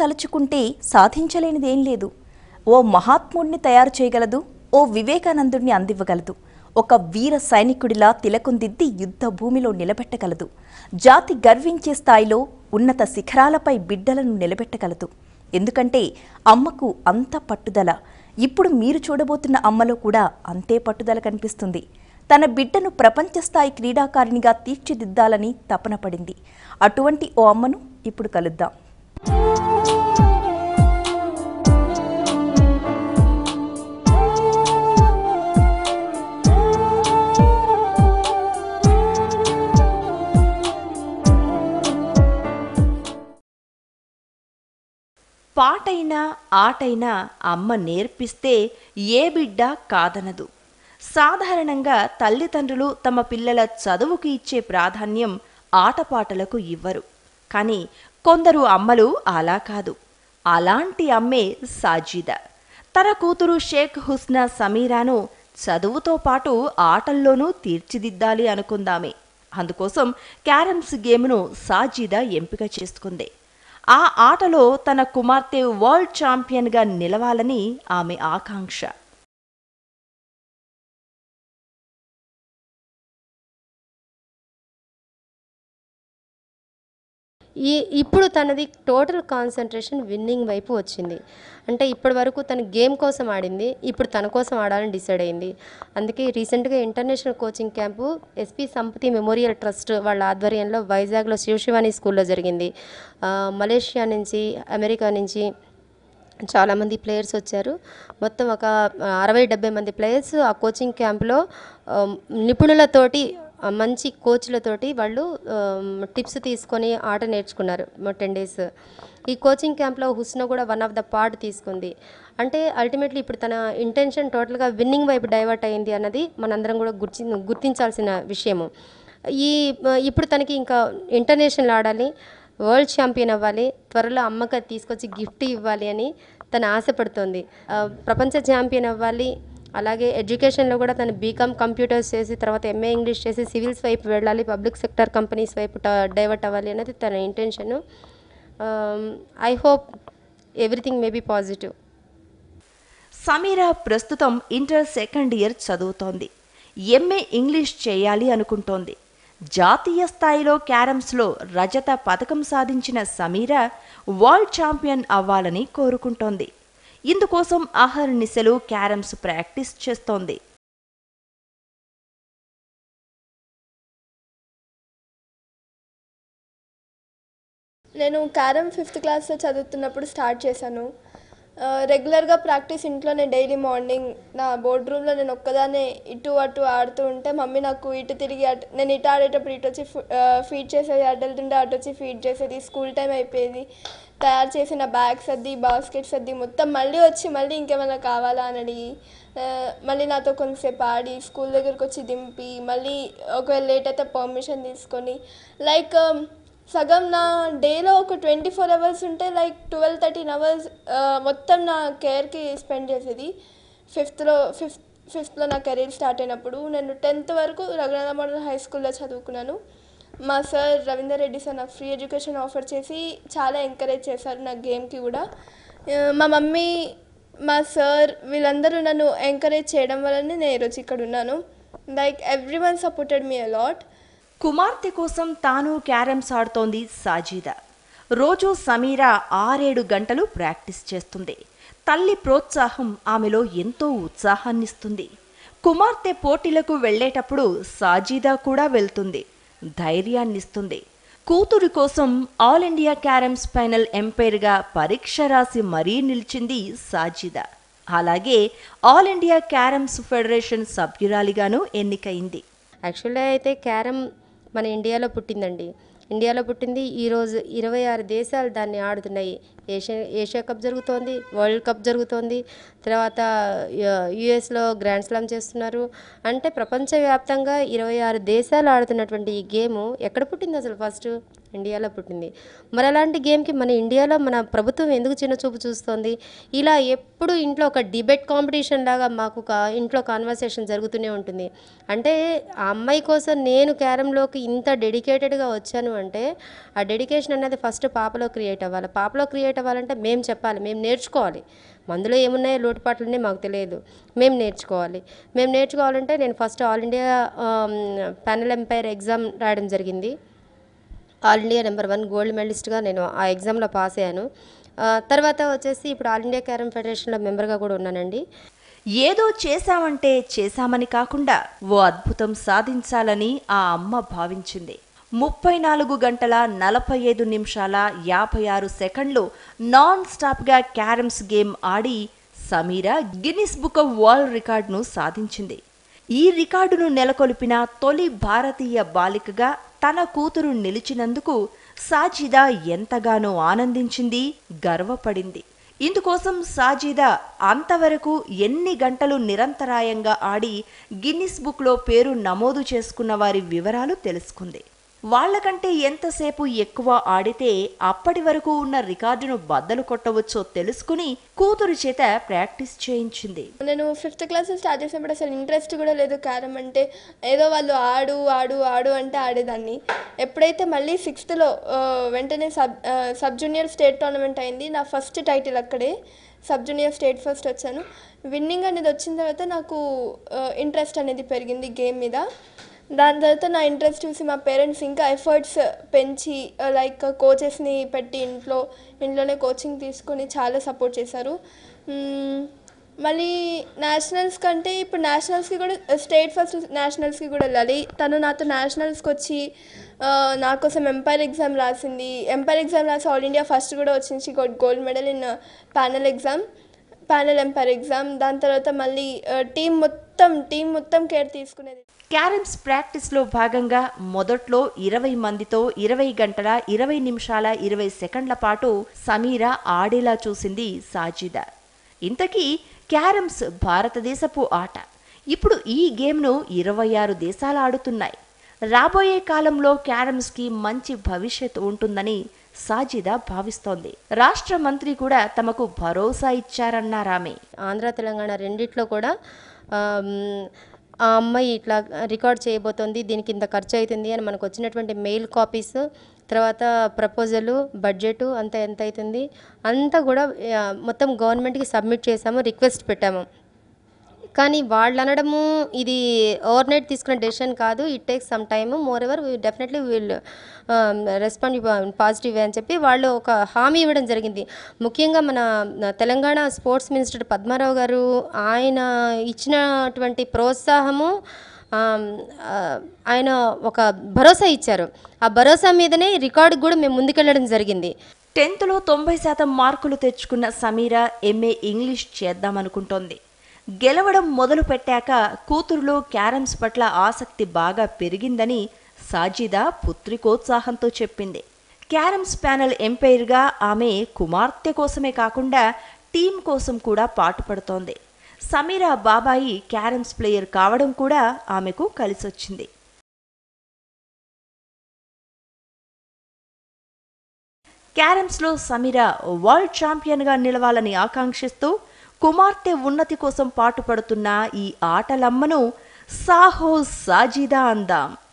తలుచుకుంటే సాధించలేనిదేం లేదు ఓ మహాత్ముడిని తయారు చేయగలదు ఓ వివేకానందుడిని అందివ్వగలదు ఒక వీర సైనికుడిలా తిలకుందిద్ది యుద్ధ భూమిలో నిలబెట్టగలదు జాతి గర్వించే స్థాయిలో ఉన్నత శిఖరాలపై బిడ్డలను నిలబెట్టగలదు ఎందుకంటే అమ్మకు అంత పట్టుదల ఇప్పుడు మీరు చూడబోతున్న అమ్మలో కూడా అంతే పట్టుదల కనిపిస్తుంది తన బిడ్డను ప్రపంచస్థాయి క్రీడాకారిణిగా తీర్చిదిద్దాలని తపనపడింది అటువంటి ఓ అమ్మను ఇప్పుడు కలుద్దాం పాటైనా ఆటైనా అమ్మ నేర్పిస్తే ఏ బిడ్డ కాదనదు సాధారణంగా తల్లిదండ్రులు తమ పిల్లల చదువుకి ఇచ్చే ప్రాధాన్యం ఆటపాటలకు ఇవ్వరు కానీ కొందరు అమ్మలు అలా కాదు అలాంటి అమ్మే సాజిదా తన కూతురు షేక్ హుస్నా సమీరాను చదువుతో పాటు ఆటల్లోనూ తీర్చిదిద్దాలి అనుకుందామే అందుకోసం క్యారమ్స్ గేమ్ను సాజీద ఎంపిక చేసుకుంది ఆ ఆటలో తన కుమార్తె వరల్డ్ ఛాంపియన్గా నిలవాలని ఆమె ఆకాంక్ష ఈ ఇప్పుడు తనది టోటల్ కాన్సన్ట్రేషన్ విన్నింగ్ వైపు వచ్చింది అంటే ఇప్పటి వరకు తను గేమ్ కోసం ఆడింది ఇప్పుడు తన కోసం ఆడాలని డిసైడ్ అయింది అందుకే రీసెంట్గా international coaching camp SP Sampathi memorial trust వాళ్ళ ఆధ్వర్యంలో వైజాగ్లో శివశివాని స్కూల్లో జరిగింది మలేషియా నుంచి అమెరికా నుంచి చాలామంది ప్లేయర్స్ వచ్చారు మొత్తం ఒక అరవై డెబ్బై మంది ప్లేయర్స్ ఆ కోచింగ్ క్యాంప్లో నిపుణులతోటి మంచి కోచ్లతోటి వాళ్ళు టిప్స్ తీసుకొని ఆట నేర్చుకున్నారు టెన్ డేస్ ఈ కోచింగ్ క్యాంప్లో హుస్నా కూడా వన్ ఆఫ్ ద పార్ట్ తీసుకుంది అంటే అల్టిమేట్లీ ఇప్పుడు తన ఇంటెన్షన్ టోటల్గా విన్నింగ్ వైపు డైవర్ట్ అయింది అన్నది మనందరం కూడా గుర్తి గుర్తించాల్సిన విషయము ఈ ఇప్పుడు తనకి ఇంకా ఇంటర్నేషనల్ ఆడాలి వరల్డ్ ఛాంపియన్ అవ్వాలి త్వరలో అమ్మక తీసుకొచ్చి గిఫ్ట్ ఇవ్వాలి అని తను ఆశపడుతోంది ప్రపంచ ఛాంపియన్ అవ్వాలి అలాగే ఎడ్యుకేషన్లో కూడా తను బీకామ్ కంప్యూటర్స్ చేసి తర్వాత ఎంఏ ఇంగ్లీష్ చేసి సివిల్స్ వైపు వెళ్ళాలి పబ్లిక్ సెక్టర్ కంపెనీస్ వైపు డైవర్ట్ అవ్వాలి అనేది తన intention I hope everything may be positive Sameera ప్రస్తుతం ఇంటర్ సెకండ్ ఇయర్ చదువుతోంది ఎంఏ ఇంగ్లీష్ చేయాలి అనుకుంటోంది జాతీయ స్థాయిలో క్యారమ్స్లో రజత పథకం సాధించిన సమీర వరల్డ్ ఛాంపియన్ అవ్వాలని కోరుకుంటోంది ఇందుకోసం ఆహార నిశలు క్యారమ్స్ ప్రాక్టీస్ చేస్తోంది నేను క్యారమ్ ఫిఫ్త్ క్లాస్లో చదువుతున్నప్పుడు స్టార్ట్ చేశాను రెగ్యులర్గా ప్రాక్టీస్ ఇంట్లోనే డైలీ మార్నింగ్ నా బోర్డ్ రూమ్లో నేను ఒక్కదానే ఇటు అటు ఆడుతూ ఉంటే మమ్మీ నాకు ఇటు తిరిగి అటు నేను ఇటు ఆడేటప్పుడు ఇటు వచ్చి ఫీడ్ చేసేది అటు వెళ్తుంటే అటు వచ్చి ఫీడ్ చేసేది స్కూల్ టైం అయిపోయేది తయారు చేసిన బ్యాగ్స్ అద్ది బాస్కెట్స్ అద్ది మొత్తం మళ్ళీ వచ్చి మళ్ళీ ఇంకేమైనా కావాలా అని అడిగి మళ్ళీ నాతో కొంతసేపు ఆడి స్కూల్ దగ్గరకు వచ్చి దింపి మళ్ళీ ఒకవేళ లేట్ అయితే పర్మిషన్ తీసుకొని లైక్ సగం నా డేలో ఒక ట్వంటీ ఫోర్ అవర్స్ ఉంటే లైక్ ట్వెల్వ్ థర్టీన్ అవర్స్ మొత్తం నా కేర్కి స్పెండ్ చేసేది ఫిఫ్త్లో ఫిఫ్త్ ఫిఫ్త్లో నా కెరీర్ స్టార్ట్ అయినప్పుడు నేను టెన్త్ వరకు రఘునాథ మోడల్ హై స్కూల్లో చదువుకున్నాను మా సార్ రవీందర్ రెడ్డి సార్ నాకు ఫ్రీ ఎడ్యుకేషన్ ఆఫర్ చేసి చాలా ఎంకరేజ్ చేశారు నా గేమ్కి కూడా మా మమ్మీ మా సార్ వీళ్ళందరూ నన్ను ఎంకరేజ్ చేయడం వల్లనే నేను ఈరోజు ఇక్కడ ఉన్నాను like every one supported me a lot కుమార్తె కోసం తాను క్యారమ్స్ ఆడుతోంది సాజీద రోజు సమీరా ఆరేడు గంటలు ప్రాక్టీస్ చేస్తుంది తల్లి ప్రోత్సాహం ఆమెలో ఎంతో ఉత్సాహాన్నిస్తుంది కుమార్తె పోటీలకు వెళ్లేటప్పుడు సాజీదా కూడా వెళ్తుంది ధైర్యాన్నిస్తుంది కూతురు కోసం ఆల్ ఇండియా క్యారమ్స్ ఫైనల్ ఎంపైర్గా పరీక్ష రాసి మరీ నిలిచింది సాజిదా అలాగే ఆల్ ఇండియా క్యారమ్స్ ఫెడరేషన్ సభ్యురాలిగాను ఎన్నికైంది యాక్చువల్గా అయితే క్యారమ్ మన ఇండియాలో పుట్టిందండి ఇండియాలో పుట్టింది ఈరోజు ఇరవై ఆరు దేశాలు దాన్ని ఆడుతున్నాయి ఏషియా ఏషియా కప్ జరుగుతోంది వరల్డ్ కప్ జరుగుతోంది తర్వాత యుఎస్లో గ్రాండ్ స్లామ్ చేస్తున్నారు అంటే ప్రపంచవ్యాప్తంగా ఇరవై ఆరు దేశాలు ఆడుతున్నటువంటి ఈ గేమ్ ఎక్కడ పుట్టింది అసలు ఫస్ట్ ఇండియాలో పుట్టింది మరి అలాంటి గేమ్కి మన ఇండియాలో మన ప్రభుత్వం ఎందుకు చిన్న చూపు చూస్తోంది ఇలా ఎప్పుడు ఇంట్లో ఒక డిబేట్ కాంపిటీషన్ లాగా మాకు ఇంట్లో కాన్వర్సేషన్ జరుగుతూనే ఉంటుంది అంటే ఆ అమ్మాయి కోసం నేను క్యారంలోకి ఇంత డెడికేటెడ్గా వచ్చాను అంటే ఆ డెడికేషన్ అనేది ఫస్ట్ పాపలో క్రియేట్ అవ్వాలి పాపలో క్రియేట్ పెట్టవాలంటే మేము చెప్పాలి మేము నేర్చుకోవాలి మందులో ఏమున్నాయో లోటుపాట్లున్నాయి మాకు తెలియదు మేము నేర్చుకోవాలి మేము నేర్చుకోవాలంటే నేను first all India panel umpire exam రాయడం జరిగింది all India number one gold మెడలిస్ట్గా నేను ఆ ఎగ్జామ్లో పాస్ అయ్యాను తర్వాత వచ్చేసి ఇప్పుడు ఆల్ ఇండియా క్యారమ్ ఫెడరేషన్లో మెంబర్గా కూడా ఉన్నానండి ఏదో చేశామంటే చేశామని కాకుండా ఓ అద్భుతం సాధించాలని ఆ అమ్మ భావించింది ముప్పై నాలుగు గంటల నలభై ఐదు నిమిషాల యాభై ఆరు సెకండ్లు నాన్ స్టాప్గా క్యారమ్స్ గేమ్ ఆడి Sameera Guinness book of world రికార్డును సాధించింది ఈ రికార్డును నెలకొల్పిన తొలి భారతీయ బాలికగా తన కూతురు నిలిచినందుకు సాజిదా ఎంతగానో ఆనందించింది గర్వపడింది ఇందుకోసం సాజిదా అంతవరకు ఎన్ని గంటలు నిరంతరాయంగా ఆడి గిన్నిస్ బుక్లో పేరు నమోదు చేసుకున్న వారి వివరాలు తెలుసుకుంది వాళ్లకంటే ఎంతసేపు ఎక్కువ ఆడితే అప్పటి వరకు ఉన్న రికార్డును బద్దలు కొట్టవచ్చో తెలుసుకుని కూతురు చేత ప్రాక్టీస్ చేయించింది నేను ఫిఫ్త్ క్లాస్ స్టార్ట్ చేసినప్పుడు అసలు ఇంట్రెస్ట్ కూడా లేదు క్యారం అంటే ఏదో వాళ్ళు ఆడు ఆడు ఆడు అంటే ఆడేదాన్ని ఎప్పుడైతే మళ్ళీ సిక్స్త్లో వెంటనే sub sub junior state tournament అయింది నా ఫస్ట్ టైటిల్ అక్కడే సబ్ జూనియర్ స్టేట్ ఫస్ట్ వచ్చాను విన్నింగ్ అనేది వచ్చిన తర్వాత నాకు ఇంట్రెస్ట్ అనేది పెరిగింది గేమ్ మీద దాని తర్వాత నా ఇంట్రెస్ట్ చూసి మా పేరెంట్స్ ఇంకా ఎఫర్ట్స్ పెంచి లైక్ uh, కోచెస్ని uh, పెట్టి ఇంట్లో ఇంట్లోనే కోచింగ్ తీసుకొని చాలా సపోర్ట్ చేశారు hmm, మళ్ళీ నేషనల్స్ కంటే ఇప్పుడు నేషనల్స్కి కూడా స్టేట్ ఫస్ట్ నేషనల్స్కి కూడా వెళ్ళాలి తను నాతో నేషనల్స్కి వచ్చి uh, నా కోసం ఎంపైర్ ఎగ్జామ్ రాసింది ఎంపైర్ ఎగ్జామ్ రాసి ఆల్ ఇండియా ఫస్ట్ కూడా వచ్చింది gold medal in panel exam panel umpire exam దాని తర్వాత మళ్ళీ టీమ్ మొత్తం మొత్తం టీం మొత్తం కేర్ తీసుకునేది క్యారమ్స్ ప్రాక్టీస్లో భాగంగా మొదట్లో ఇరవై మందితో ఇరవై గంటల ఇరవై నిమిషాల ఇరవై సెకండ్ల పాటు సమీరా ఆడేలా చూసింది సాజిదా ఇంతకీ క్యారమ్స్ భారతదేశపు ఆట ఇప్పుడు ఈ గేమ్ను ఇరవై ఆరు దేశాలు ఆడుతున్నాయి రాబోయే కాలంలో క్యారమ్స్కి మంచి భవిష్యత్ ఉంటుందని సాజిదా భావిస్తోంది రాష్ట్ర మంత్రి కూడా తమకు భరోసా ఇచ్చారన్నారామె ఆంధ్ర తెలంగాణ రెండిట్లో కూడా ఆ అమ్మాయి ఇట్లా రికార్డ్ చేయబోతోంది దీనికి ఇంత ఖర్చు అవుతుంది అని మనకు వచ్చినటువంటి మెయిల్ కాపీస్ తర్వాత ప్రపోజలు బడ్జెట్ అంతా ఎంత అవుతుంది అంతా కూడా మొత్తం గవర్నమెంట్కి సబ్మిట్ చేసాము రిక్వెస్ట్ పెట్టాము కానీ వాళ్ళు అనడము ఇది ఓవర్ నైట్ తీసుకున్న డెసిషన్ కాదు it takes some time moreover definitely will respond positive అని చెప్పి వాళ్ళు ఒక హామీ ఇవ్వడం జరిగింది ముఖ్యంగా మన తెలంగాణ స్పోర్ట్స్ మినిస్టర్ పద్మారావు గారు ఆయన ఇచ్చినటువంటి ప్రోత్సాహము um, ఆయన ఒక భరోసా ఇచ్చారు ఆ భరోసా మీదనే రికార్డు కూడా మేము ముందుకెళ్ళడం జరిగింది టెన్త్లో తొంభై శాతం మార్కులు తెచ్చుకున్న సమీరా ఎంఏ ఇంగ్లీష్ చేద్దామనుకుంటోంది గెలవడం మొదలు పెట్టాక కూతురులో క్యారమ్స్ పట్ల ఆసక్తి బాగా పెరిగిందని సాజిదా పుత్రికోత్సాహంతో చెప్పింది క్యారమ్స్ ప్యానెల్ ఎంపైర్గా ఆమె కుమార్తె కోసమే కాకుండా టీం కోసం కూడా పాటుపడుతోంది సమీరా బాబాయి క్యారమ్స్ ప్లేయర్ కావడం కూడా ఆమెకు కలిసొచ్చింది క్యారమ్స్లో సమీరా వరల్డ్ ఛాంపియన్గా నిలవాలని ఆకాంక్షిస్తూ కుమార్తె ఉన్నతి కోసం పాటుపడుతున్న ఈ ఆటలమ్మను సాహో సాజీదా అందాం